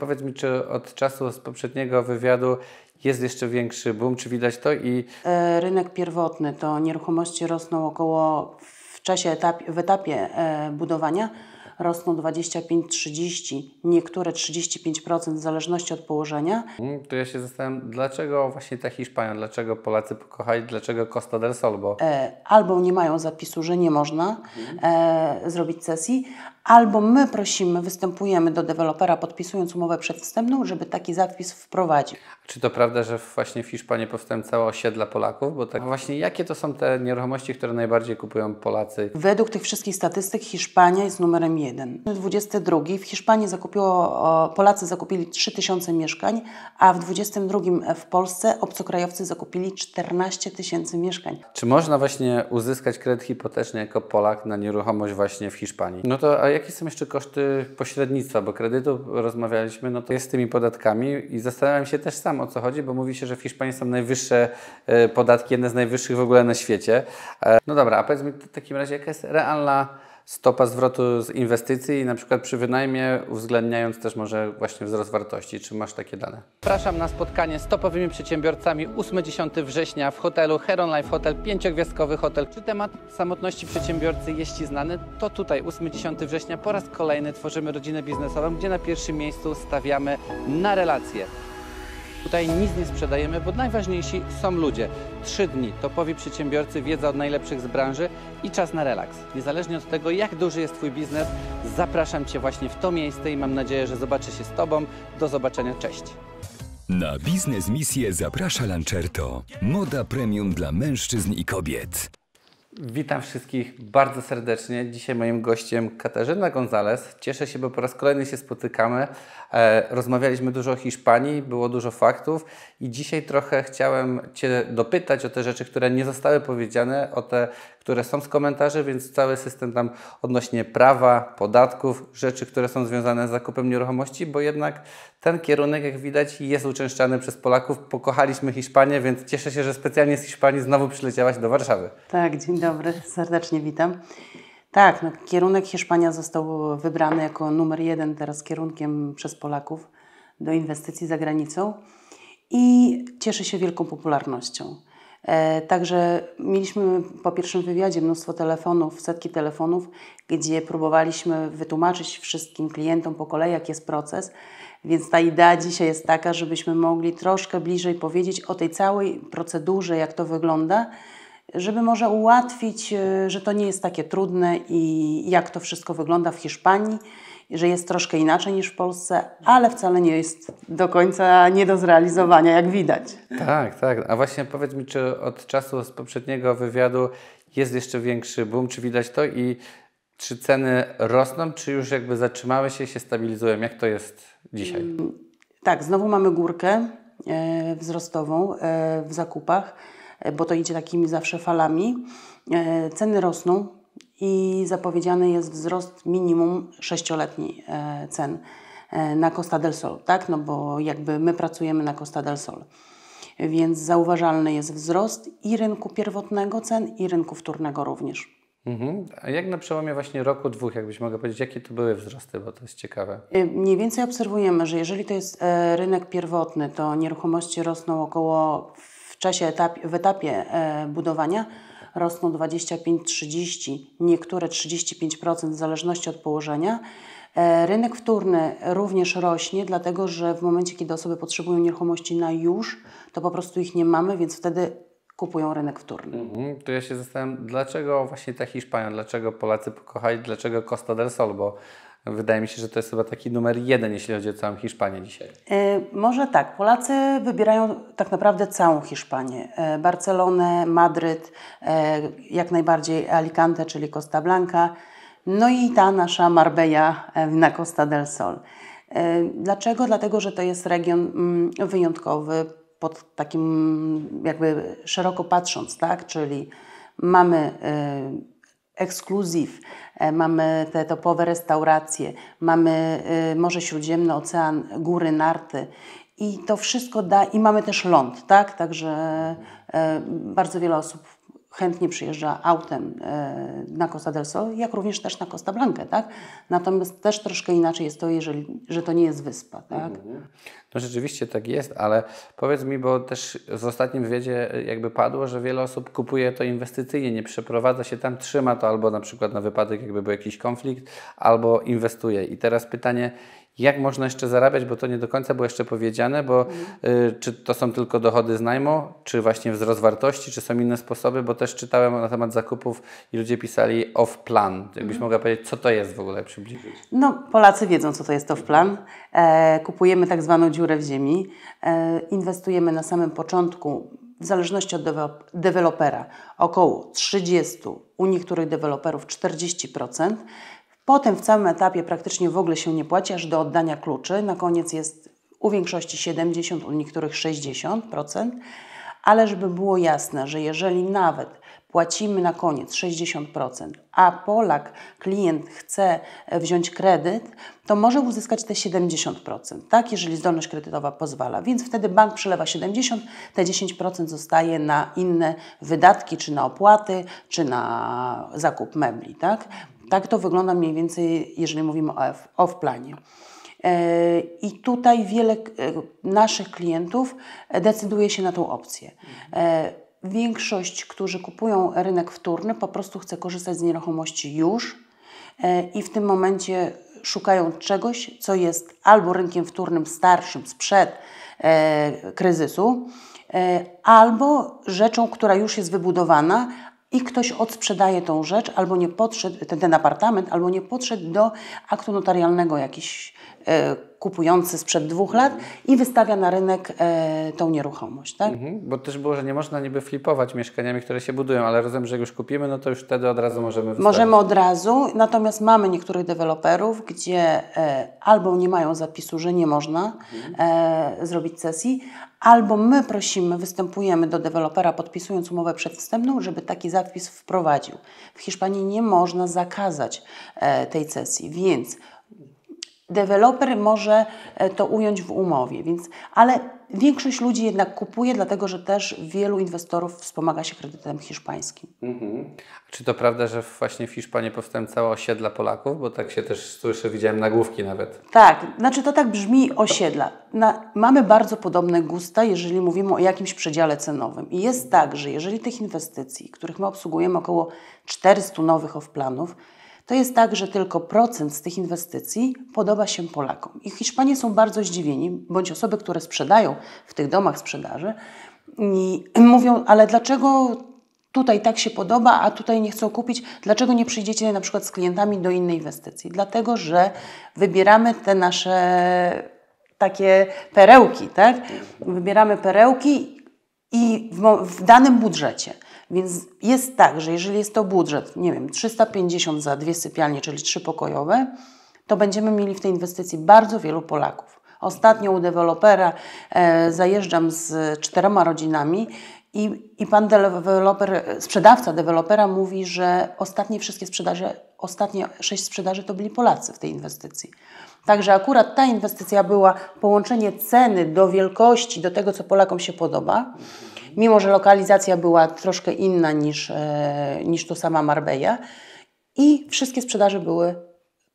Powiedz mi, czy od czasu z poprzedniego wywiadu jest jeszcze większy boom, czy widać to i... E, rynek pierwotny to nieruchomości rosną około w czasie etap, w etapie e, budowania rosną 25-30, niektóre 35% w zależności od położenia. Mm, to ja się zastanawiam, dlaczego właśnie ta Hiszpania, dlaczego Polacy pokochali, dlaczego Costa del Sol? Bo... E, albo nie mają zapisu, że nie można mhm. zrobić sesji, albo my prosimy, występujemy do dewelopera, podpisując umowę przedwstępną, żeby taki zapis wprowadził. Czy to prawda, że właśnie w Hiszpanii powstają całe osiedla Polaków? Bo tak właśnie jakie to są te nieruchomości, które najbardziej kupują Polacy? Według tych wszystkich statystyk Hiszpania jest numerem jeden. W 22 w Hiszpanii zakupiło, Polacy zakupili 3000 mieszkań, a w 22 w Polsce obcokrajowcy zakupili 14 tysięcy mieszkań. Czy można właśnie uzyskać kredyt hipoteczny jako Polak na nieruchomość właśnie w Hiszpanii? No to jakie są jeszcze koszty pośrednictwa? Bo kredytu rozmawialiśmy, no to jest z tymi podatkami i zastanawiam się też sam o co chodzi, bo mówi się, że w Hiszpanii są najwyższe e, podatki, jedne z najwyższych w ogóle na świecie. E, no dobra, a powiedz mi w takim razie, jaka jest realna stopa zwrotu z inwestycji, na przykład przy wynajmie, uwzględniając też może właśnie wzrost wartości. Czy masz takie dane? Zapraszam na spotkanie z topowymi przedsiębiorcami 8-10 września w hotelu Heron Life Hotel, pięciogwiazdkowy hotel. Czy temat samotności przedsiębiorcy, jeśli znany, to tutaj 8-10 września po raz kolejny tworzymy rodzinę biznesową, gdzie na pierwszym miejscu stawiamy na relacje. Tutaj nic nie sprzedajemy, bo najważniejsi są ludzie. Trzy dni, topowi przedsiębiorcy, wiedza od najlepszych z branży i czas na relaks. Niezależnie od tego, jak duży jest Twój biznes, zapraszam Cię właśnie w to miejsce i mam nadzieję, że zobaczę się z Tobą. Do zobaczenia, cześć! Na biznes misję zaprasza Lancerto. Moda premium dla mężczyzn i kobiet. Witam wszystkich bardzo serdecznie. Dzisiaj moim gościem Katarzyna Gonzalez. Cieszę się, bo po raz kolejny się spotykamy. E, rozmawialiśmy dużo o Hiszpanii, było dużo faktów i dzisiaj trochę chciałem Cię dopytać o te rzeczy, które nie zostały powiedziane, o te które są z komentarzy, więc cały system tam odnośnie prawa, podatków, rzeczy, które są związane z zakupem nieruchomości, bo jednak ten kierunek, jak widać, jest uczęszczany przez Polaków. Pokochaliśmy Hiszpanię, więc cieszę się, że specjalnie z Hiszpanii znowu przyleciałaś do Warszawy. Tak, dzień dobry, serdecznie witam. Tak, no, kierunek Hiszpania został wybrany jako numer jeden teraz kierunkiem przez Polaków do inwestycji za granicą i cieszy się wielką popularnością. E, także mieliśmy po pierwszym wywiadzie mnóstwo telefonów, setki telefonów, gdzie próbowaliśmy wytłumaczyć wszystkim klientom po kolei, jak jest proces. Więc ta idea dzisiaj jest taka, żebyśmy mogli troszkę bliżej powiedzieć o tej całej procedurze, jak to wygląda, żeby może ułatwić, e, że to nie jest takie trudne i jak to wszystko wygląda w Hiszpanii że jest troszkę inaczej niż w Polsce, ale wcale nie jest do końca nie do zrealizowania, jak widać. Tak, tak. A właśnie powiedz mi, czy od czasu z poprzedniego wywiadu jest jeszcze większy boom, czy widać to i czy ceny rosną, czy już jakby zatrzymały się, się stabilizują? Jak to jest dzisiaj? Mm, tak, znowu mamy górkę e, wzrostową e, w zakupach, e, bo to idzie takimi zawsze falami. Ceny rosną, i zapowiedziany jest wzrost minimum sześcioletni e, cen e, na Costa del Sol, tak? No bo jakby my pracujemy na Costa del Sol. Więc zauważalny jest wzrost i rynku pierwotnego cen, i rynku wtórnego również. Mhm. A jak na przełomie właśnie roku, dwóch, jakbyś mogła powiedzieć, jakie to były wzrosty, bo to jest ciekawe. Y, mniej więcej obserwujemy, że jeżeli to jest e, rynek pierwotny, to nieruchomości rosną około w czasie etap, w etapie budowania rosną 25-30, niektóre 35% w zależności od położenia. E, rynek wtórny również rośnie, dlatego że w momencie, kiedy osoby potrzebują nieruchomości na już, to po prostu ich nie mamy, więc wtedy kupują rynek wtórny. Mhm, to ja się zastanawiam, dlaczego właśnie ta Hiszpania, dlaczego Polacy pokochali, dlaczego Costa del Sol, bo Wydaje mi się, że to jest chyba taki numer jeden, jeśli chodzi o całą Hiszpanię dzisiaj. E, może tak. Polacy wybierają tak naprawdę całą Hiszpanię. E, Barcelonę, Madryt, e, jak najbardziej Alicante, czyli Costa Blanca. No i ta nasza Marbella na Costa del Sol. Dlaczego? Dlatego, że to jest region mm, wyjątkowy pod takim jakby szeroko patrząc, tak? Czyli mamy ekskluzyw, e, mamy te topowe restauracje, mamy y, Morze Śródziemne, Ocean, Góry, Narty. I to wszystko da, i mamy też ląd, tak? Także e, bardzo wiele osób chętnie przyjeżdża autem e, na Costa del Sol, jak również też na Costa Blanca, tak? Natomiast też troszkę inaczej jest to, jeżeli, że to nie jest wyspa, tak? No rzeczywiście tak jest, ale powiedz mi, bo też w ostatnim wywiadzie e, jakby padło, że wiele osób kupuje to inwestycyjnie, nie przeprowadza się tam, trzyma to albo na przykład na wypadek jakby był jakiś konflikt, albo inwestuje. I teraz pytanie, jak można jeszcze zarabiać, bo to nie do końca było jeszcze powiedziane, bo mhm. y, czy to są tylko dochody z najmu, czy właśnie wzrost wartości, czy są inne sposoby, bo też czytałem na temat zakupów i ludzie pisali off-plan. Jakbyś mhm. mogła powiedzieć, co to jest w ogóle przybliżyć? No, Polacy wiedzą, co to jest off-plan. E, kupujemy tak zwaną dziurę w ziemi, e, inwestujemy na samym początku w zależności od dewelopera około 30, u niektórych deweloperów 40% Potem w całym etapie praktycznie w ogóle się nie płaci, aż do oddania kluczy. Na koniec jest u większości 70, u niektórych 60%. Ale żeby było jasne, że jeżeli nawet płacimy na koniec 60%, a Polak, klient chce e, wziąć kredyt, to może uzyskać te 70%, tak, jeżeli zdolność kredytowa pozwala. Więc wtedy bank przelewa 70%, te 10% zostaje na inne wydatki, czy na opłaty, czy na zakup mebli, tak tak to wygląda mniej więcej, jeżeli mówimy o off-planie. E, I tutaj wiele e, naszych klientów decyduje się na tą opcję. E, większość, którzy kupują rynek wtórny, po prostu chce korzystać z nieruchomości już i w tym momencie szukają czegoś, co jest albo rynkiem wtórnym starszym sprzed kryzysu, albo rzeczą, która już jest wybudowana, i ktoś odsprzedaje tą rzecz, albo nie podszedł, ten, ten apartament, albo nie podszedł do aktu notarialnego jakiś e, kupujący sprzed dwóch lat i wystawia na rynek e, tą nieruchomość. Tak? Mhm, bo też było, że nie można niby flipować mieszkaniami, które się budują, ale rozumiem, że jak już kupimy, no to już wtedy od razu możemy wystawić. Możemy od razu, natomiast mamy niektórych deweloperów, gdzie e, albo nie mają zapisu, że nie można mhm. e, zrobić sesji, albo my prosimy, występujemy do dewelopera, podpisując umowę przedwstępną, żeby taki zapis wprowadził. W Hiszpanii nie można zakazać e, tej sesji, więc deweloper może e, to ująć w umowie, więc, ale większość ludzi jednak kupuje, dlatego że też wielu inwestorów wspomaga się kredytem hiszpańskim. Mhm. Czy to prawda, że właśnie w Hiszpanii powstają całe osiedla Polaków? Bo tak się też słyszę, widziałem nagłówki nawet. Tak, znaczy to tak brzmi osiedla. Na, mamy bardzo podobne gusta, jeżeli mówimy o jakimś przedziale cenowym. I jest tak, że jeżeli tych inwestycji, których my obsługujemy około 400 nowych off-planów, to jest tak, że tylko procent z tych inwestycji podoba się Polakom. I Hiszpanie są bardzo zdziwieni, bądź osoby, które sprzedają w tych domach sprzedaży, i mówią, ale dlaczego tutaj tak się podoba, a tutaj nie chcą kupić, dlaczego nie przyjdziecie na przykład z klientami do innej inwestycji? Dlatego, że wybieramy te nasze takie perełki, tak? Wybieramy perełki i w, w danym budżecie. Więc jest tak, że jeżeli jest to budżet, nie wiem, 350 za dwie sypialnie, czyli trzy pokojowe, to będziemy mieli w tej inwestycji bardzo wielu Polaków. Ostatnio u dewelopera e, zajeżdżam z czterema rodzinami i, i pan deweloper, sprzedawca dewelopera mówi, że ostatnie wszystkie sprzedaże, ostatnie sześć sprzedaży to byli Polacy w tej inwestycji. Także akurat ta inwestycja była połączenie ceny do wielkości, do tego, co Polakom się podoba mimo że lokalizacja była troszkę inna niż, e, niż tu sama Marbella i wszystkie sprzedaże były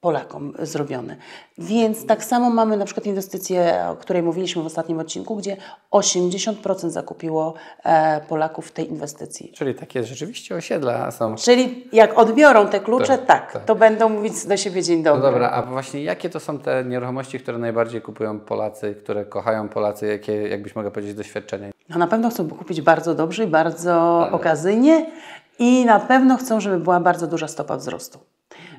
Polakom zrobione. Więc tak samo mamy na przykład inwestycję, o której mówiliśmy w ostatnim odcinku, gdzie 80% zakupiło e, Polaków tej inwestycji. Czyli takie rzeczywiście osiedla są. Czyli jak odbiorą te klucze, tak, tak, tak, to będą mówić do siebie dzień dobry. No dobra, a właśnie jakie to są te nieruchomości, które najbardziej kupują Polacy, które kochają Polacy, jakie, jakbyś mogła powiedzieć, doświadczenia? No na pewno chcą kupić bardzo dobrze i bardzo Ale. Tak. okazyjnie i na pewno chcą, żeby była bardzo duża stopa wzrostu.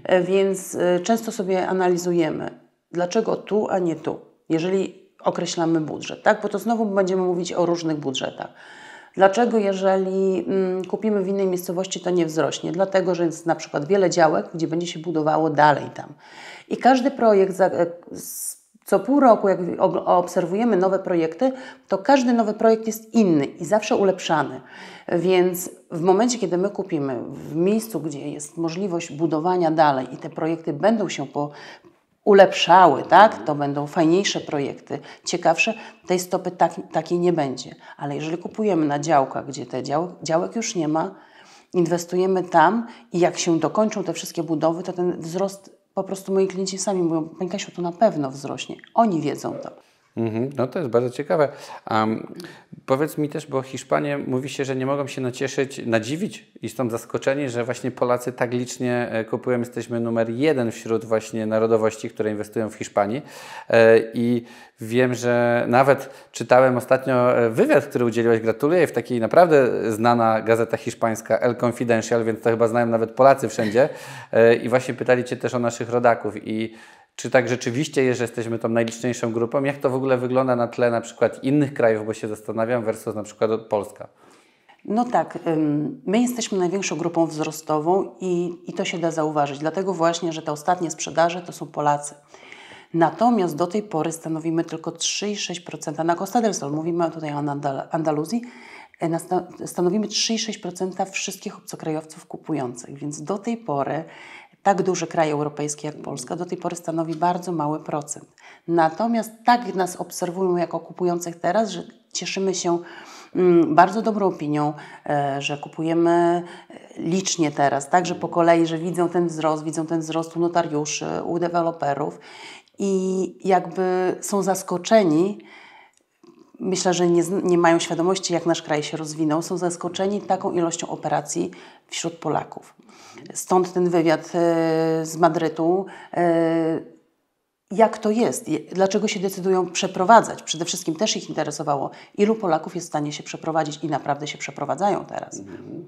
E, więc e, często sobie analizujemy, dlaczego tu, a nie tu, jeżeli określamy budżet, tak? Bo to znowu będziemy mówić o różnych budżetach. Dlaczego, jeżeli mm, kupimy w innej miejscowości, to nie wzrośnie? Dlatego, że jest na przykład wiele działek, gdzie będzie się budowało dalej tam. I każdy projekt e, co pół roku, jak obserwujemy nowe projekty, to każdy nowy projekt jest inny i zawsze ulepszany. Więc w momencie, kiedy my kupimy w miejscu, gdzie jest możliwość budowania dalej i te projekty będą się po, ulepszały, tak? to będą fajniejsze projekty, ciekawsze, tej stopy tak, takiej nie będzie. Ale jeżeli kupujemy na działkach, gdzie te dział, działek już nie ma, inwestujemy tam i jak się dokończą te wszystkie budowy, to ten wzrost po prostu moi klienci sami mówią, Pani Kasiu, to na pewno wzrośnie. Oni wiedzą to. Mhm. no to jest bardzo ciekawe. Um, powiedz mi też, bo Hiszpanie mówi się, że nie mogą się nacieszyć, nadziwić i są zaskoczeni, że właśnie Polacy tak licznie e, kupują. Jesteśmy numer jeden wśród właśnie narodowości, które inwestują w Hiszpanii. E, I wiem, że nawet czytałem ostatnio e, wywiad, który udzieliłeś, gratuluję, w takiej naprawdę znana gazeta hiszpańska El Confidential, więc to chyba znają nawet Polacy wszędzie. E, I właśnie pytali Cię też o naszych rodaków i czy tak rzeczywiście jest, że jesteśmy tą najliczniejszą grupą? Jak to w ogóle wygląda na tle na przykład innych krajów, bo się zastanawiam, versus na przykład Polska? No tak, my jesteśmy największą grupą wzrostową i, i to się da zauważyć. Dlatego właśnie, że te ostatnie sprzedaże to są Polacy. Natomiast do tej pory stanowimy tylko 3,6% na Costa del Sol, mówimy tutaj o Andal Andaluzji, e, stanowimy 3,6% wszystkich obcokrajowców kupujących, więc do tej pory tak duży kraj europejski jak Polska do tej pory stanowi bardzo mały procent. Natomiast tak nas obserwują jako kupujących teraz, że cieszymy się mm, bardzo dobrą opinią, e, że kupujemy e, licznie teraz, także po kolei, że widzą ten wzrost, widzą ten wzrost u notariuszy, u deweloperów i jakby są zaskoczeni, myślę, że nie, nie, mają świadomości, jak nasz kraj się rozwinął, są zaskoczeni taką ilością operacji wśród Polaków. Stąd ten wywiad e, z Madrytu. E, jak to jest? Dlaczego się decydują przeprowadzać? Przede wszystkim też ich interesowało, ilu Polaków jest w stanie się przeprowadzić i naprawdę się przeprowadzają teraz. Mhm.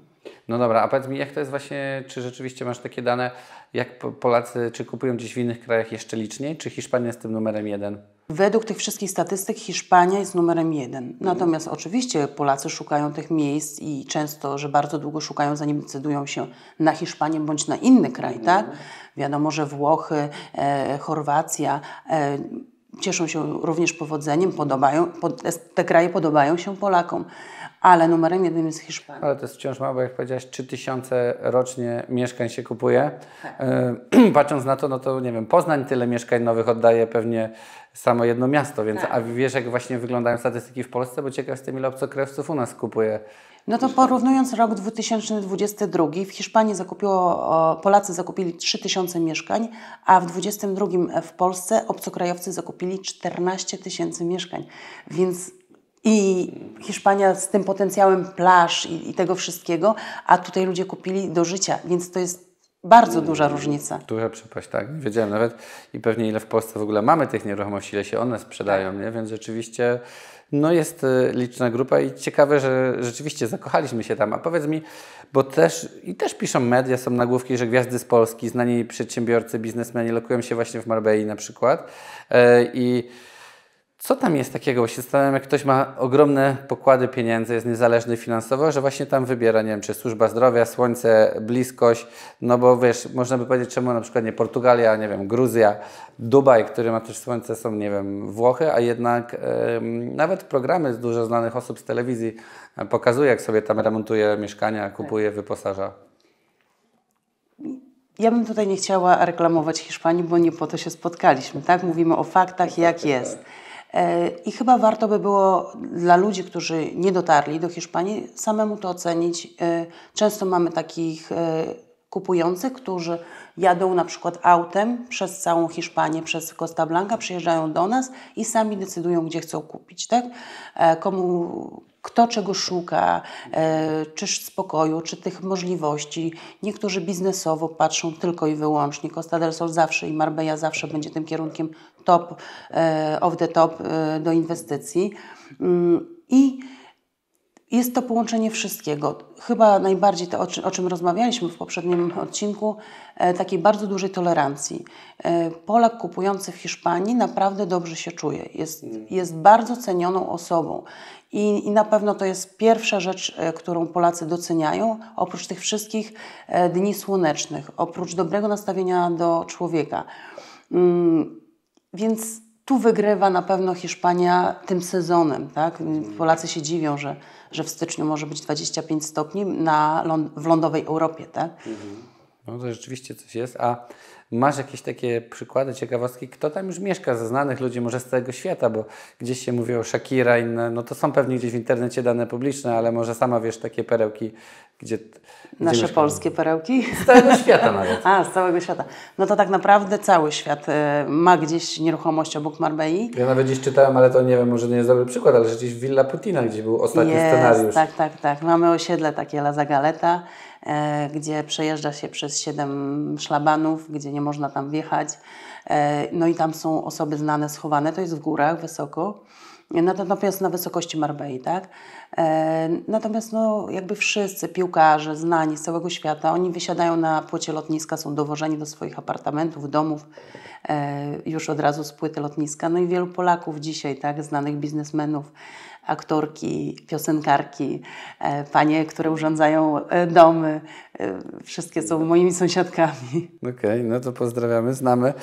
No dobra, a powiedz mi, jak to jest właśnie, czy rzeczywiście masz takie dane, jak Polacy, czy kupują gdzieś w innych krajach jeszcze liczniej, czy Hiszpania jest tym numerem jeden? Według tych wszystkich statystyk Hiszpania jest numerem jeden. Mhm. Natomiast oczywiście Polacy szukają tych miejsc i często, że bardzo długo szukają, zanim decydują się na Hiszpanię bądź na inny kraj, tak? Mhm. Wiadomo, że Włochy, e, Chorwacja. E, cieszą się również powodzeniem, podobają, te kraje podobają się Polakom, ale numerem jednym jest Hiszpania. Ale to jest wciąż mało, jak powiedziałaś, 3000 rocznie mieszkań się kupuje. Tak. E, patrząc na to, no to nie wiem, Poznań tyle mieszkań nowych oddaje pewnie samo jedno miasto, więc tak. a wiesz jak właśnie wyglądają statystyki w Polsce, bo ciekaw jestem ile obcokrewców u nas kupuje no to porównując rok 2022, w Hiszpanii zakupiło, Polacy zakupili 3000 mieszkań, a w 2022 w Polsce obcokrajowcy zakupili 14 tysięcy mieszkań. Więc i Hiszpania z tym potencjałem plaż i, i, tego wszystkiego, a tutaj ludzie kupili do życia, więc to jest bardzo mm, duża różnica. Duża przepaść, tak. wiedziałem nawet i pewnie ile w Polsce w ogóle mamy tych nieruchomości, ile się one sprzedają, tak. nie? więc rzeczywiście no jest y, liczna grupa i ciekawe, że rzeczywiście zakochaliśmy się tam. A powiedz mi, bo też i też piszą media, są nagłówki, że gwiazdy z Polski, znani przedsiębiorcy, biznesmeni lokują się właśnie w Marbei na przykład. E, I co tam jest takiego? Bo się zastanawiam, jak ktoś ma ogromne pokłady pieniędzy, jest niezależny finansowo, że właśnie tam wybiera, nie wiem, czy służba zdrowia, słońce, bliskość, no bo wiesz, można by powiedzieć, czemu na przykład nie Portugalia, nie wiem, Gruzja, Dubaj, który ma też słońce, są, nie wiem, Włochy, a jednak yy, nawet programy z dużo znanych osób z telewizji e, pokazuje, jak sobie tam remontuje mieszkania, tak. kupuje, wyposaża. Ja bym tutaj nie chciała reklamować Hiszpanii, bo nie po to się spotkaliśmy, tak? Mówimy o faktach, tak, jak tak, jest. E, I chyba warto by było dla ludzi, którzy nie dotarli do Hiszpanii, samemu to ocenić. E, często mamy takich e, kupujących, którzy jadą na przykład autem przez całą Hiszpanię, przez Costa Blanca, przyjeżdżają do nas i sami decydują, gdzie chcą kupić. Tak? E, komu, kto czego szuka, e, czy spokoju, czy tych możliwości. Niektórzy biznesowo patrzą tylko i wyłącznie. Costa del Sol zawsze i Marbella zawsze będzie tym kierunkiem top e, of the top do inwestycji. Mm, I jest to połączenie wszystkiego. Chyba najbardziej to, o czym rozmawialiśmy w poprzednim odcinku, e, takiej bardzo dużej tolerancji. E, Polak kupujący w Hiszpanii naprawdę dobrze się czuje. Jest, jest bardzo cenioną osobą. I, I na pewno to jest pierwsza rzecz, e, którą Polacy doceniają, oprócz tych wszystkich dni słonecznych, oprócz dobrego nastawienia do człowieka. Mm, więc tu wygrywa na pewno Hiszpania tym sezonem. Tak? Polacy się dziwią, że że w styczniu może być 25 stopni na, w lądowej Europie. Tak? Mhm. No to rzeczywiście coś jest. A Masz jakieś takie przykłady, ciekawostki, kto tam już mieszka ze znanych ludzi, może z całego świata, bo gdzieś się mówi o Shakira, inne, no to są pewnie gdzieś w internecie dane publiczne, ale może sama wiesz takie perełki, gdzie... gdzie Nasze polskie perełki? Z całego świata nawet. A, z całego świata. No to tak naprawdę cały świat e, ma gdzieś nieruchomość obok Marbei. Ja nawet gdzieś czytałem, ale to nie wiem, może nie jest dobry przykład, ale że gdzieś Villa Putina, gdzie był ostatni jest, scenariusz. Tak, tak, tak. Mamy osiedle takie La Zagaleta, E, gdzie przejeżdża się przez siedem szlabanów, gdzie nie można tam wjechać. E, no i tam są osoby znane, schowane, to jest w górach wysoko. Natomiast na wysokości Marbei, tak? E, natomiast no, jakby wszyscy piłkarze znani z całego świata, oni wysiadają na płycie lotniska, są dowożeni do swoich apartamentów, domów już od razu z płyty lotniska. No i wielu Polaków dzisiaj, tak, znanych biznesmenów, aktorki, piosenkarki, e, panie, które urządzają e, domy. E, wszystkie są moimi sąsiadkami. Okej, okay, no to pozdrawiamy, znamy.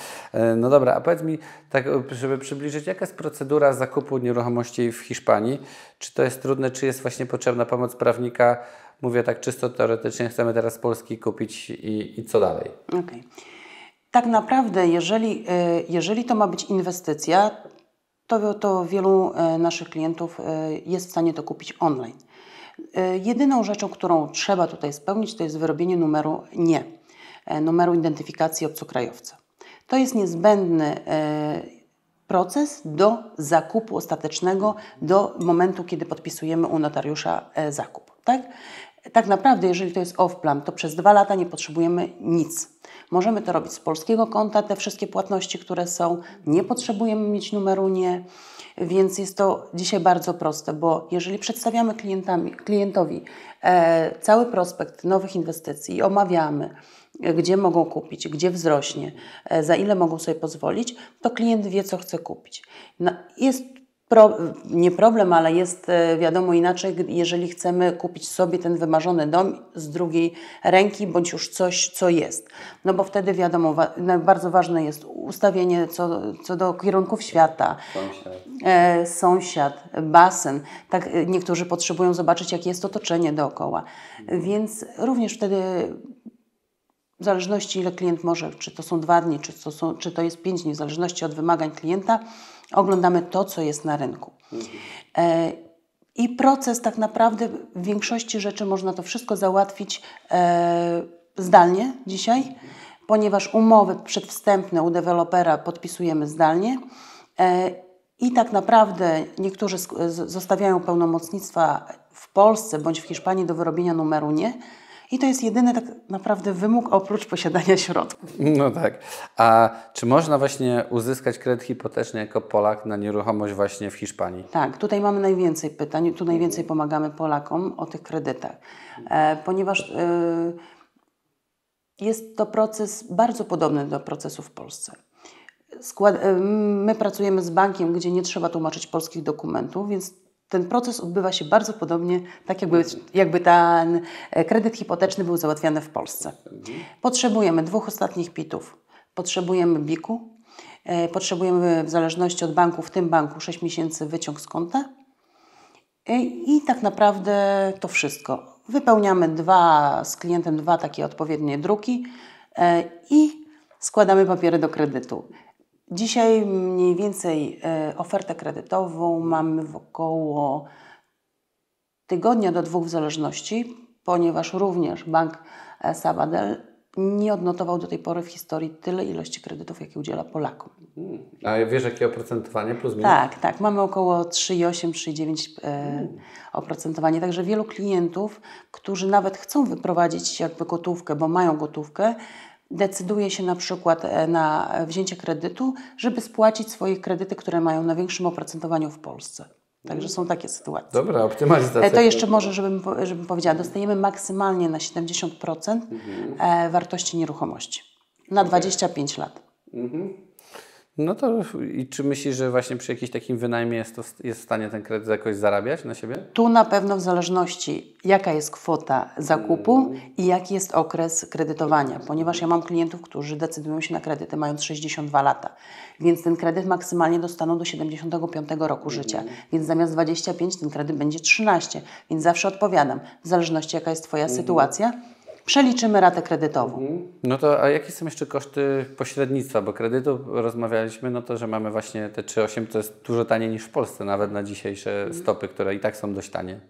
No dobra, a powiedz mi, tak, żeby przybliżyć, jaka jest procedura zakupu nieruchomości w Hiszpanii? Czy to jest trudne, czy jest właśnie potrzebna pomoc prawnika? Mówię tak czysto teoretycznie, chcemy teraz z Polski kupić i, i co dalej? Okej. Okay. Tak naprawdę, jeżeli, jeżeli to ma być inwestycja, to, to wielu e, naszych klientów e, jest w stanie to kupić online. E, jedyną rzeczą, którą trzeba tutaj spełnić, to jest wyrobienie numeru NIE, numeru identyfikacji obcokrajowca. To jest niezbędny proces do zakupu ostatecznego, do momentu, kiedy podpisujemy u notariusza zakup. Tak? tak naprawdę, jeżeli to jest off-plan, to przez dwa lata nie potrzebujemy nic. Możemy to robić z polskiego konta, te wszystkie płatności, które są. Nie potrzebujemy mieć numeru nie, więc jest to dzisiaj bardzo proste, bo jeżeli przedstawiamy klientami, klientowi e, cały prospekt nowych inwestycji i omawiamy, e, gdzie mogą kupić, gdzie wzrośnie, e, za ile mogą sobie pozwolić, to klient wie, co chce kupić. jest Pro, nie problem, ale jest e, wiadomo inaczej, jeżeli chcemy kupić sobie ten wymarzony dom z drugiej ręki, bądź już coś, co jest. No bo wtedy wiadomo, wa no bardzo ważne jest ustawienie co, co do kierunków świata, sąsiad. E, sąsiad basen. Tak, e, niektórzy potrzebują zobaczyć, jakie jest otoczenie dookoła. Więc również wtedy w zależności ile klient może, czy to są dwa dni, czy to, są, czy to jest pięć dni, w zależności od wymagań klienta, Oglądamy to, co jest na rynku. Mhm. I proces tak naprawdę w większości rzeczy można to wszystko załatwić e, zdalnie dzisiaj, ponieważ umowy przedwstępne u dewelopera podpisujemy zdalnie. E, I tak naprawdę niektórzy zostawiają pełnomocnictwa w Polsce bądź w Hiszpanii do wyrobienia numeru nie i to jest jedyny tak naprawdę wymóg oprócz posiadania środków. No tak. A czy można właśnie uzyskać kredyt hipoteczny jako Polak na nieruchomość właśnie w Hiszpanii? Tak, tutaj mamy najwięcej pytań, tu najwięcej pomagamy Polakom o tych kredytach, e, ponieważ e, jest to proces bardzo podobny do procesu w Polsce. Skład e, my pracujemy z bankiem, gdzie nie trzeba tłumaczyć polskich dokumentów, więc ten proces odbywa się bardzo podobnie, tak jakby, jakby ten e, kredyt hipoteczny był załatwiany w Polsce. Potrzebujemy dwóch ostatnich PIT-ów, potrzebujemy BIK-u, e, potrzebujemy w zależności od banku, w tym banku 6 miesięcy wyciąg z konta e, i tak naprawdę to wszystko. Wypełniamy dwa, z klientem dwa takie odpowiednie druki i składamy papiery do kredytu. Dzisiaj mniej więcej e, ofertę kredytową mamy w około tygodnia do dwóch w zależności, ponieważ również bank e, Sabadell nie odnotował do tej pory w historii tyle ilości kredytów, jakie udziela Polakom. A wiesz, jakie oprocentowanie plus minus? Tak, tak. Mamy około 3,8-3,9 mm. E, oprocentowanie. Także wielu klientów, którzy nawet chcą wyprowadzić jakby gotówkę, bo mają gotówkę, decyduje się na przykład e, na e, wzięcie kredytu, żeby spłacić swoje kredyty, które mają na większym oprocentowaniu w Polsce. Także są takie sytuacje. Dobra, optymalizacja. E, to jeszcze może, żebym, żebym powiedziała, dostajemy maksymalnie na 70% mhm. wartości nieruchomości na okay. 25 lat. Mhm. No to i czy myślisz, że właśnie przy jakimś takim wynajmie jest, to, jest w stanie ten kredyt jakoś zarabiać na siebie? Tu na pewno w zależności jaka jest kwota zakupu i jaki jest okres kredytowania, ponieważ ja mam klientów, którzy decydują się na kredyty mając 62 lata, więc ten kredyt maksymalnie dostaną do 75 roku życia, mhm. więc zamiast 25 ten kredyt będzie 13, więc zawsze odpowiadam, w zależności jaka jest Twoja mhm. sytuacja, przeliczymy ratę kredytową. Mhm. No to a jakie są jeszcze koszty pośrednictwa? Bo kredytu rozmawialiśmy, no to, że mamy właśnie te 3,8, to jest dużo taniej niż w Polsce, nawet na dzisiejsze mhm. stopy, które i tak są dość tanie.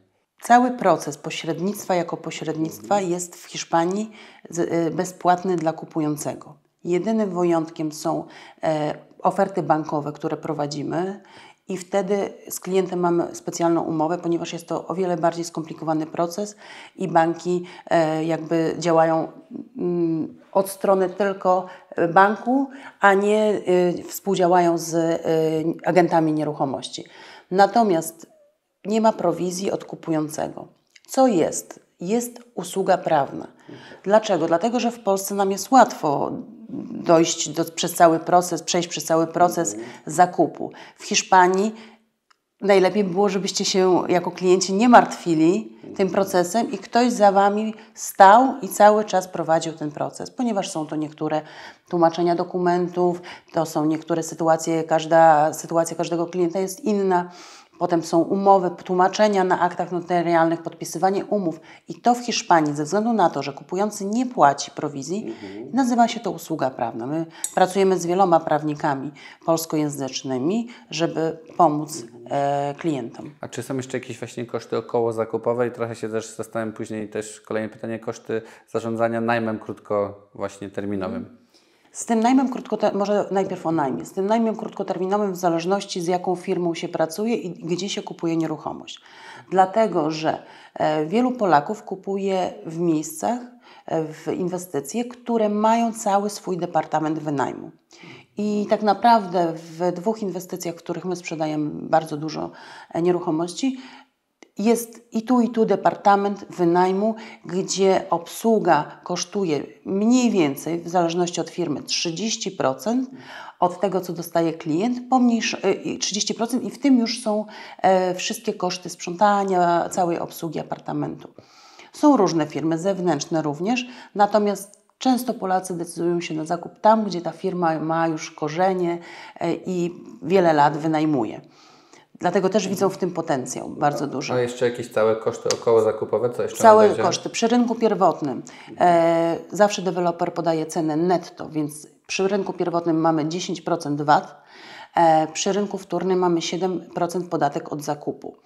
Cały proces pośrednictwa jako pośrednictwa mhm. jest w Hiszpanii y, bezpłatny dla kupującego. Jedynym wyjątkiem są e, oferty bankowe, które prowadzimy i wtedy z klientem mamy specjalną umowę, ponieważ jest to o wiele bardziej skomplikowany proces i banki e, jakby działają mm, od strony tylko e, banku, a nie e, współdziałają z agentami nieruchomości. Natomiast nie ma prowizji od kupującego. Co jest jest usługa prawna. Dlaczego? Dlatego, że w Polsce nam jest łatwo dojść do, przez cały proces, przejść przez cały proces zakupu. W Hiszpanii najlepiej było, żebyście się jako klienci nie martwili tym procesem i ktoś za wami stał i cały czas prowadził ten proces, ponieważ są to niektóre tłumaczenia dokumentów, to są niektóre sytuacje, każda sytuacja każdego klienta jest inna. Potem są umowy, tłumaczenia na aktach notarialnych, podpisywanie umów. I to w Hiszpanii, ze względu na to, że kupujący nie płaci prowizji, mhm. nazywa się to usługa prawna. My pracujemy z wieloma prawnikami polskojęzycznymi, żeby pomóc e, klientom. A czy są jeszcze jakieś właśnie koszty około zakupowe? I trochę się też zastanawiam później też kolejne pytanie, koszty zarządzania najmem krótko właśnie terminowym. Z tym najmem krótkoterminowym, może najpierw o najmie, z tym najmem krótkoterminowym w zależności z jaką firmą się pracuje i gdzie się kupuje nieruchomość. Dlatego, że e, wielu Polaków kupuje w miejscach, e, w inwestycje, które mają cały swój departament wynajmu. I tak naprawdę w dwóch inwestycjach, w których my sprzedajemy bardzo dużo e, nieruchomości, jest i tu, i tu departament wynajmu, gdzie obsługa kosztuje mniej więcej, w zależności od firmy, 30% od tego, co dostaje klient, pomniejsz, 30% e, i w tym już są e, wszystkie koszty sprzątania, całej obsługi apartamentu. Są różne firmy zewnętrzne również, natomiast Często Polacy decydują się na zakup tam, gdzie ta firma ma już korzenie e, i wiele lat wynajmuje. Dlatego też widzą w tym potencjał bardzo no, duży. A jeszcze jakieś całe koszty około zakupowe, co jeszcze Całe koszty. Przy rynku pierwotnym e, zawsze deweloper podaje cenę netto, więc przy rynku pierwotnym mamy 10% VAT, e, przy rynku wtórnym mamy 7% podatek od zakupu.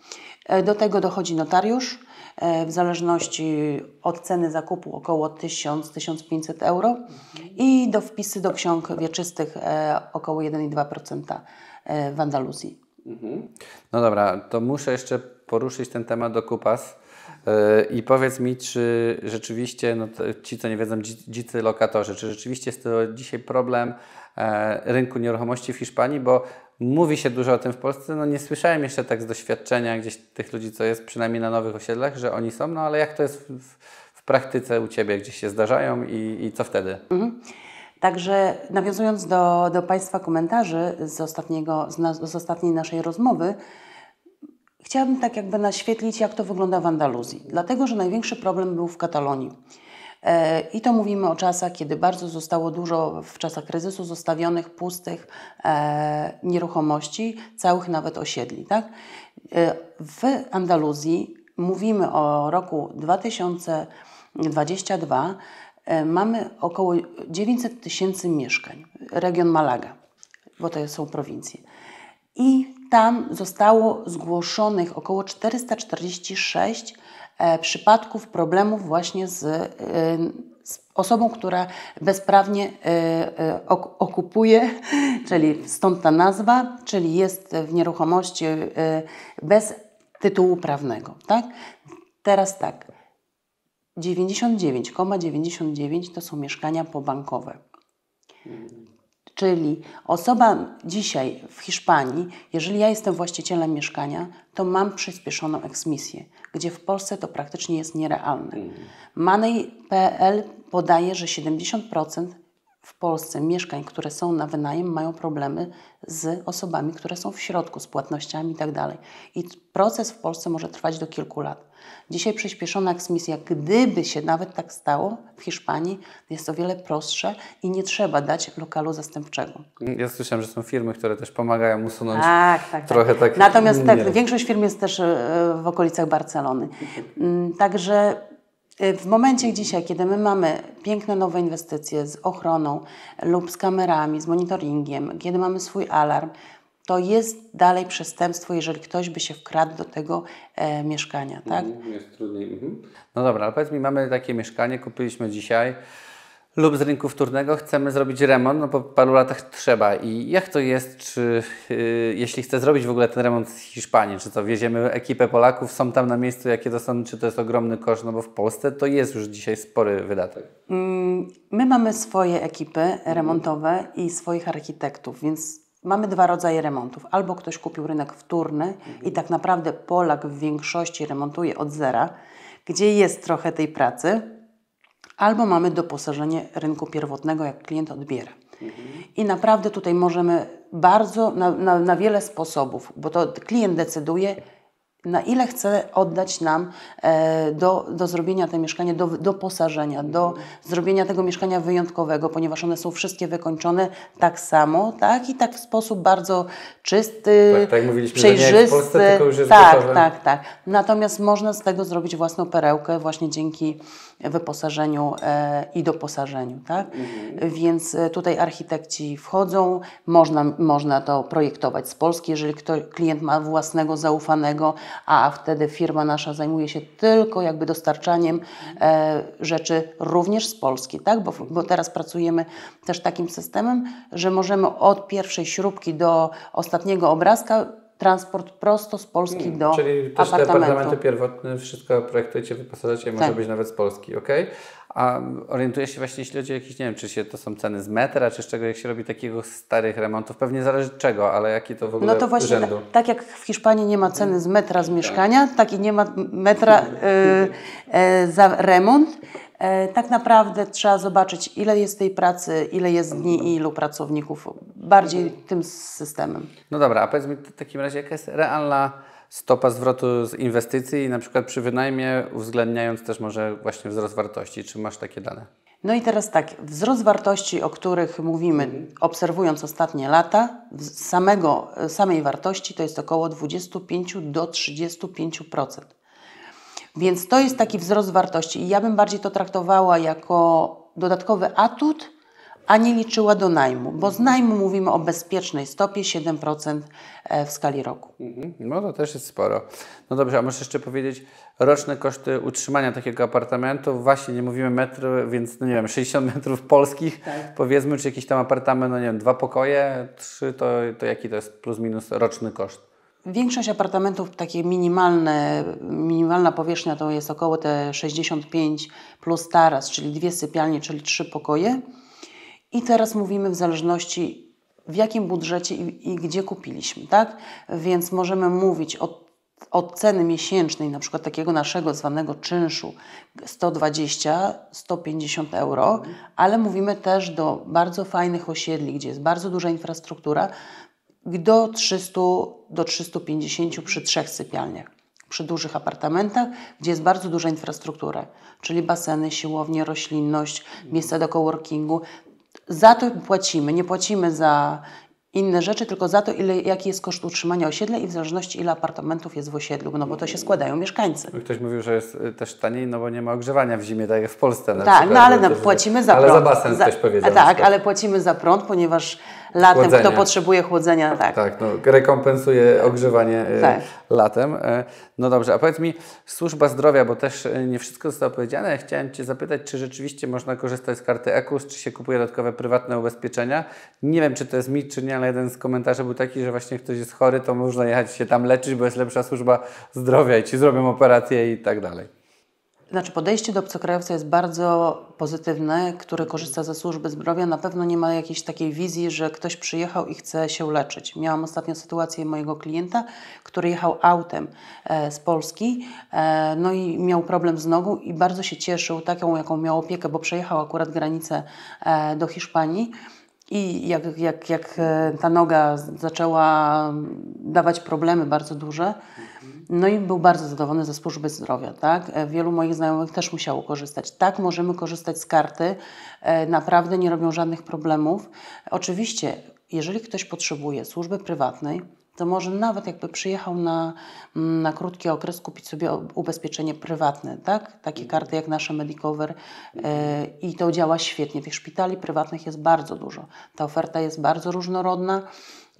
E, do tego dochodzi notariusz, e, w zależności od ceny zakupu około 1000-1500 euro i do wpisy do ksiąg wieczystych e, około 1,2% e, w Andaluzji. Mhm. No dobra, to muszę jeszcze poruszyć ten temat do kupas. Y, I powiedz mi, czy rzeczywiście, no ci co nie wiedzą, dzicy lokatorzy, czy rzeczywiście jest to dzisiaj problem e, rynku nieruchomości w Hiszpanii, bo mówi się dużo o tym w Polsce, no nie słyszałem jeszcze tak z doświadczenia gdzieś tych ludzi, co jest przynajmniej na nowych osiedlach, że oni są, no ale jak to jest w, w praktyce u Ciebie, gdzie się zdarzają i, i co wtedy? Mhm. Także nawiązując do, do Państwa komentarzy z, ostatniego, z, z ostatniej naszej rozmowy, chciałabym tak jakby naświetlić, jak to wygląda w Andaluzji. Dlatego, że największy problem był w Katalonii. E, I to mówimy o czasach, kiedy bardzo zostało dużo w czasach kryzysu zostawionych, pustych e, nieruchomości, całych nawet osiedli. Tak? E, w Andaluzji mówimy o roku 2022, E, mamy około 900 tysięcy mieszkań. Region Malaga, bo to są prowincje. I tam zostało zgłoszonych około 446 e, przypadków problemów właśnie z, e, z osobą, która bezprawnie okupuje, czyli stąd ta nazwa, czyli jest w nieruchomości bez tytułu prawnego. Tak? Teraz tak, 99,99 ,99 to są mieszkania pobankowe. Czyli osoba dzisiaj w Hiszpanii, jeżeli ja jestem właścicielem mieszkania, to mam przyspieszoną eksmisję, gdzie w Polsce to praktycznie jest nierealne. Mm. Money.pl podaje, że 70% w Polsce mieszkań, które są na wynajem, mają problemy z osobami, które są w środku, z płatnościami itd. I tak proces w Polsce może trwać do kilku lat. Dzisiaj przyspieszona eksmisja, gdyby się nawet tak stało w Hiszpanii, jest o wiele prostsze i nie trzeba dać lokalu zastępczego. Ja słyszałem, że są firmy, które też pomagają usunąć tak, tak, tak. trochę tak. tak. Natomiast tak, większość firm jest też e, w okolicach Barcelony. Mm, także e, w momencie dzisiaj, kiedy my mamy piękne nowe inwestycje z ochroną lub z kamerami, z monitoringiem, kiedy mamy swój alarm, to jest dalej przestępstwo, jeżeli ktoś by się wkradł do tego e, mieszkania, tak? Mhm, jest trudniej. Mhm. No dobra, ale powiedz mi, mamy takie mieszkanie, kupiliśmy dzisiaj lub z rynku wtórnego chcemy zrobić remont, no po paru latach trzeba. I jak to jest, czy y, jeśli chce zrobić w ogóle ten remont z Hiszpanii, czy to wieziemy ekipę Polaków, są tam na miejscu, jakie to są, czy to jest ogromny koszt, no bo w Polsce to jest już dzisiaj spory wydatek. Mm, my mamy swoje ekipy remontowe i swoich architektów, więc Mamy dwa rodzaje remontów. Albo ktoś kupił rynek wtórny mhm. i tak naprawdę Polak w większości remontuje od zera, gdzie jest trochę tej pracy, albo mamy doposażenie rynku pierwotnego, jak klient odbiera. I naprawdę tutaj możemy bardzo na, na, na wiele sposobów, bo to klient decyduje, na ile chce oddać nam e, do, do zrobienia te mieszkania, do doposażenia, do zrobienia tego mieszkania wyjątkowego, ponieważ one są wszystkie wykończone tak samo, tak i tak w sposób bardzo czysty, tak, tak mówiliśmy, przejrzysty. Polsce, tak, tak, tak. Natomiast można z tego zrobić własną perełkę właśnie dzięki wyposażeniu e, i doposażeniu, tak? Mhm. Więc e, tutaj architekci wchodzą, można, można to projektować z Polski, jeżeli kto, klient ma własnego zaufanego a wtedy firma nasza zajmuje się tylko jakby dostarczaniem e, rzeczy również z Polski, tak? Bo, bo teraz pracujemy też takim systemem, że możemy od pierwszej śrubki do ostatniego obrazka transport prosto z Polski do hmm, do Czyli też apartamentu. departamenty pierwotne wszystko projektujecie, wyposażacie, tak. może być nawet z Polski, ok? A orientuje się właśnie, jeśli chodzi o jakieś, nie wiem, czy się, to są ceny z metra, czy z czego, jak się robi takiego starych remontów, pewnie zależy czego, ale jaki to w ogóle No to właśnie, tak jak w Hiszpanii nie ma ceny z metra z mieszkania, tak, tak i nie ma metra y, y, za remont, E, tak naprawdę trzeba zobaczyć, ile jest tej pracy, ile jest dni i ilu pracowników, bardziej tym systemem. No dobra, a powiedz mi w takim razie, jaka jest realna stopa zwrotu z inwestycji, na przykład przy wynajmie, uwzględniając też może właśnie wzrost wartości? Czy masz takie dane? No i teraz tak, wzrost wartości, o których mówimy, obserwując ostatnie lata, samego, samej wartości to jest około 25 do 35%. Więc to jest taki wzrost wartości i ja bym bardziej to traktowała jako dodatkowy atut, a nie liczyła do najmu, bo z najmu mówimy o bezpiecznej stopie 7% e, w skali roku. Mhm. No to też jest sporo. No dobrze, a możesz jeszcze powiedzieć roczne koszty utrzymania takiego apartamentu? Właśnie nie mówimy metrów, więc no nie wiem, 60 metrów polskich tak. powiedzmy, czy jakiś tam apartament, no nie wiem, dwa pokoje, trzy, to, to jaki to jest plus minus roczny koszt? Większość apartamentów, takie minimalne, minimalna powierzchnia to jest około te 65 plus taras, czyli dwie sypialnie, czyli trzy pokoje. I teraz mówimy w zależności w jakim budżecie i, i gdzie kupiliśmy, tak? Więc możemy mówić od, od ceny miesięcznej, na przykład takiego naszego zwanego czynszu 120-150 euro, ale mówimy też do bardzo fajnych osiedli, gdzie jest bardzo duża infrastruktura, do 300 do 350 przy trzech sypialniach, przy dużych apartamentach, gdzie jest bardzo duża infrastruktura, czyli baseny, siłownie, roślinność, miejsca do coworkingu. Za to płacimy, nie płacimy za inne rzeczy, tylko za to, ile, jaki jest koszt utrzymania osiedla i w zależności ile apartamentów jest w osiedlu, no bo to się składają mieszkańcy. No ktoś mówił, że jest y, też taniej, no bo nie ma ogrzewania w zimie, tak jak w Polsce na Tak, no przykład, no ale płacimy za prąd. Ale za basen za, ktoś powiedział. Tak, ale płacimy za prąd, ponieważ latem, kto potrzebuje chłodzenia, tak. Tak, no, rekompensuje ogrzewanie e, tak. latem. E, no dobrze, a powiedz mi, służba zdrowia, bo też e, nie wszystko zostało powiedziane. chciałem Cię zapytać, czy rzeczywiście można korzystać z karty EKUS, czy się kupuje dodatkowe prywatne ubezpieczenia? Nie wiem, czy to jest mit, czy nie, ale jeden z komentarzy był taki, że właśnie ktoś jest chory, to można jechać się tam leczyć, bo jest lepsza służba zdrowia i Ci zrobią operację i tak dalej. Znaczy podejście do obcokrajowca jest bardzo pozytywne, który korzysta ze służby zdrowia. Na pewno nie ma jakiejś takiej wizji, że ktoś przyjechał i chce się leczyć. Miałam ostatnio sytuację mojego klienta, który jechał autem e, z Polski, e, no i miał problem z nogą i bardzo się cieszył taką, jaką miał opiekę, bo przejechał akurat granicę e, do Hiszpanii. I jak, jak, jak ta noga zaczęła mm, dawać problemy bardzo duże, no i był bardzo zadowolony ze służby zdrowia, tak? E, wielu moich znajomych też musiało korzystać. Tak, możemy korzystać z karty, e, naprawdę nie robią żadnych problemów. Oczywiście, jeżeli ktoś potrzebuje służby prywatnej, to może nawet jakby przyjechał na, mm, na krótki okres kupić sobie ubezpieczenie prywatne, tak? Takie karty jak nasze Medicover e, i to działa świetnie. Tych szpitali prywatnych jest bardzo dużo. Ta oferta jest bardzo różnorodna.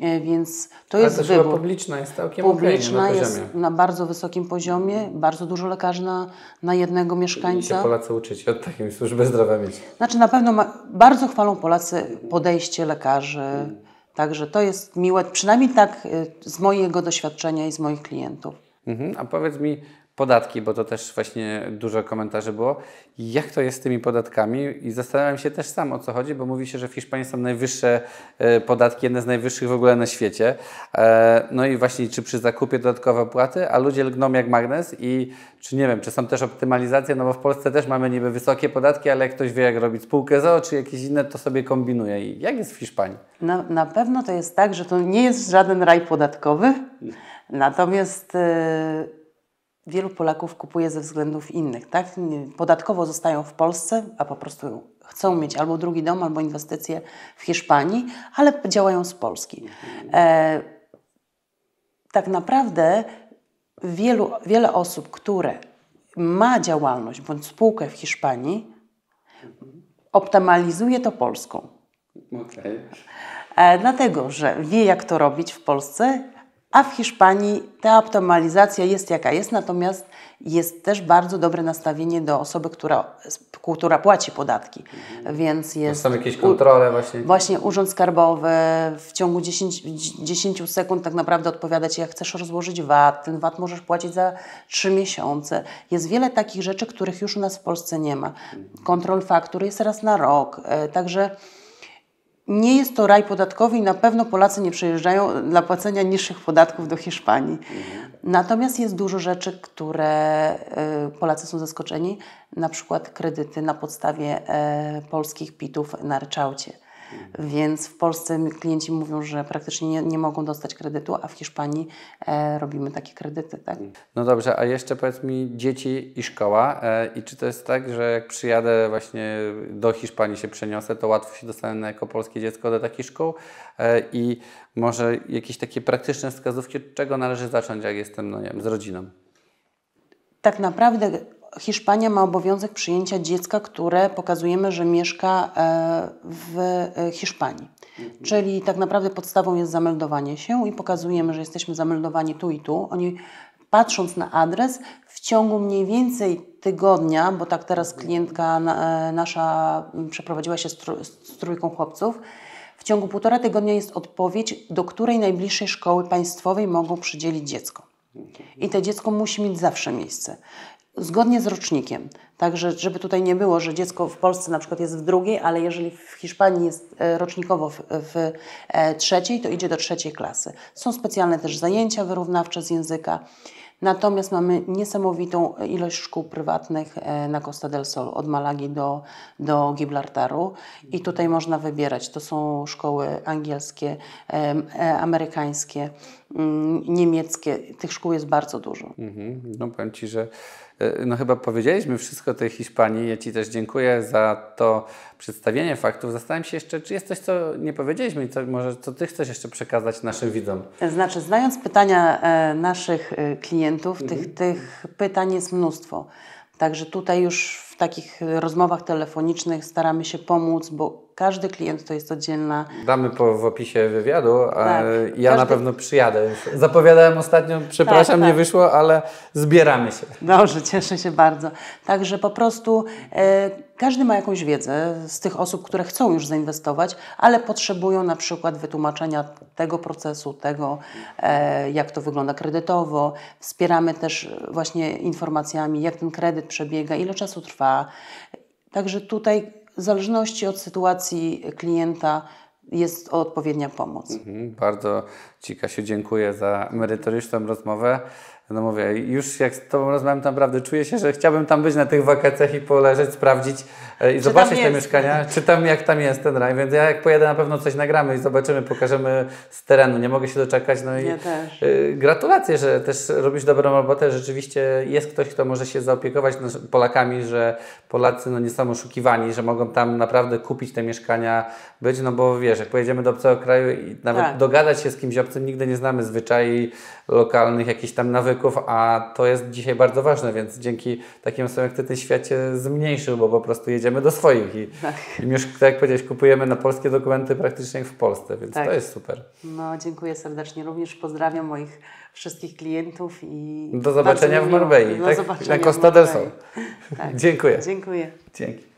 E, więc to Ale jest Ale wybór. publiczna jest całkiem Publiczna okay, na jest na bardzo wysokim poziomie, bardzo dużo lekarzy na, na jednego mieszkańca. I się Polacy uczyć od takiej służby zdrowia mieć. Znaczy na pewno ma, bardzo chwalą Polacy podejście lekarzy. Także to jest miłe, przynajmniej tak y, z mojego doświadczenia i z moich klientów. Mhm, a powiedz mi, podatki, bo to też właśnie dużo komentarzy było. Jak to jest z tymi podatkami? I zastanawiam się też sam o co chodzi, bo mówi się, że w Hiszpanii są najwyższe e, podatki, jedne z najwyższych w ogóle na świecie. E, no i właśnie, czy przy zakupie dodatkowe opłaty, a ludzie lgną jak magnes i czy nie wiem, czy są też optymalizacje, no bo w Polsce też mamy niby wysokie podatki, ale jak ktoś wie, jak robić spółkę ZO czy jakieś inne, to sobie kombinuje. I jak jest w Hiszpanii? Na, na pewno to jest tak, że to nie jest żaden raj podatkowy, hmm. natomiast. Yy wielu Polaków kupuje ze względów innych, tak? Podatkowo zostają w Polsce, a po prostu chcą mieć albo drugi dom, albo inwestycje w Hiszpanii, ale działają z Polski. E, tak naprawdę wielu, wiele osób, które ma działalność bądź spółkę w Hiszpanii, optymalizuje to Polską. Okay. E, dlatego, że wie jak to robić w Polsce, a w Hiszpanii ta optymalizacja jest jaka jest, natomiast jest też bardzo dobre nastawienie do osoby, która, która płaci podatki. Mhm. Więc jest. To są jakieś kontrole, właśnie. Właśnie Urząd Skarbowy w ciągu 10, 10 sekund tak naprawdę odpowiada ci, jak chcesz rozłożyć VAT. Ten VAT możesz płacić za 3 miesiące. Jest wiele takich rzeczy, których już u nas w Polsce nie ma. Mhm. Kontrol faktur jest raz na rok. E, także nie jest to raj podatkowy i na pewno Polacy nie przejeżdżają dla płacenia niższych podatków do Hiszpanii. Natomiast jest dużo rzeczy, które y, Polacy są zaskoczeni, na przykład kredyty na podstawie e, polskich PIT-ów na ryczałcie. Więc w Polsce klienci mówią, że praktycznie nie, nie mogą dostać kredytu, a w Hiszpanii e, robimy takie kredyty. Tak? No dobrze, a jeszcze powiedz mi dzieci i szkoła. E, I czy to jest tak, że jak przyjadę właśnie do Hiszpanii się przeniosę, to łatwo się dostanę jako polskie dziecko do takich szkół? E, I może jakieś takie praktyczne wskazówki, czego należy zacząć, jak jestem no nie wiem, z rodziną? Tak naprawdę Hiszpania ma obowiązek przyjęcia dziecka, które pokazujemy, że mieszka e, w e, Hiszpanii. Mhm. Czyli tak naprawdę podstawą jest zameldowanie się i pokazujemy, że jesteśmy zameldowani tu i tu. Oni patrząc na adres, w ciągu mniej więcej tygodnia, bo tak teraz mhm. klientka e, nasza przeprowadziła się z trójką chłopców, w ciągu półtora tygodnia jest odpowiedź, do której najbliższej szkoły państwowej mogą przydzielić dziecko. Mhm. I to dziecko musi mieć zawsze miejsce zgodnie z rocznikiem. Także, żeby tutaj nie było, że dziecko w Polsce na przykład jest w drugiej, ale jeżeli w Hiszpanii jest e, rocznikowo w, w e, trzeciej, to idzie do trzeciej klasy. Są specjalne też zajęcia wyrównawcze z języka. Natomiast mamy niesamowitą ilość szkół prywatnych e, na Costa del Sol, od Malagi do, do Gibraltaru. I tutaj można wybierać. To są szkoły angielskie, amerykańskie, mm, niemieckie. Tych szkół jest bardzo dużo. Mhm. No powiem Ci, że E, no chyba powiedzieliśmy wszystko o tej Hiszpanii. Ja Ci też dziękuję za to przedstawienie faktów. Zastanawiam się jeszcze, czy jest coś, co nie powiedzieliśmy i co, może, co Ty chcesz jeszcze przekazać naszym widzom? Znaczy, znając pytania e, naszych e, klientów, mhm. tych, tych pytań jest mnóstwo. Także tutaj już w takich rozmowach telefonicznych staramy się pomóc, bo każdy klient to jest oddzielna. Damy po, w opisie wywiadu. Tak, ja każdy... na pewno przyjadę. Zapowiadałem ostatnio, przepraszam, tak, tak. nie wyszło, ale zbieramy się. Dobrze, cieszę się bardzo. Także po prostu e, każdy ma jakąś wiedzę z tych osób, które chcą już zainwestować, ale potrzebują na przykład wytłumaczenia tego procesu, tego, e, jak to wygląda kredytowo. Wspieramy też e, właśnie informacjami, jak ten kredyt przebiega, ile czasu trwa. Także tutaj w zależności od sytuacji klienta jest odpowiednia pomoc. Mhm, bardzo Ci Kasiu, dziękuję za merytoryczną rozmowę. No mówię, już jak z Tobą rozmawiam, naprawdę czuję się, że chciałbym tam być na tych wakacjach i poleżeć, sprawdzić e, i czy zobaczyć te mieszkania, czy tam jak tam jest ten raj. Więc ja jak pojadę, na pewno coś nagramy i zobaczymy, pokażemy z terenu. Nie mogę się doczekać. No i ja też. E, gratulacje, że też robisz dobrą robotę. Rzeczywiście jest ktoś, kto może się zaopiekować no, Polakami, że Polacy no, nie są oszukiwani, że mogą tam naprawdę kupić te mieszkania, być, no bo wiesz, jak pojedziemy do obcego kraju i nawet tak. dogadać się z kimś obcym, tym nigdy nie znamy zwyczajów lokalnych, jakichś tam nawyków, a to jest dzisiaj bardzo ważne, więc dzięki takim osobom jak Ty ten świat się zmniejszył, bo po prostu jedziemy do swoich i, tak. i już, tak jak powiedziałeś, kupujemy na polskie dokumenty praktycznie jak w Polsce, więc tak. to jest super. No, dziękuję serdecznie. Również pozdrawiam moich wszystkich klientów i... Do zobaczenia w Marbei, miło, tak? Do zobaczenia na Costa del Sol. Tak. dziękuję. Dziękuję. Dzięki.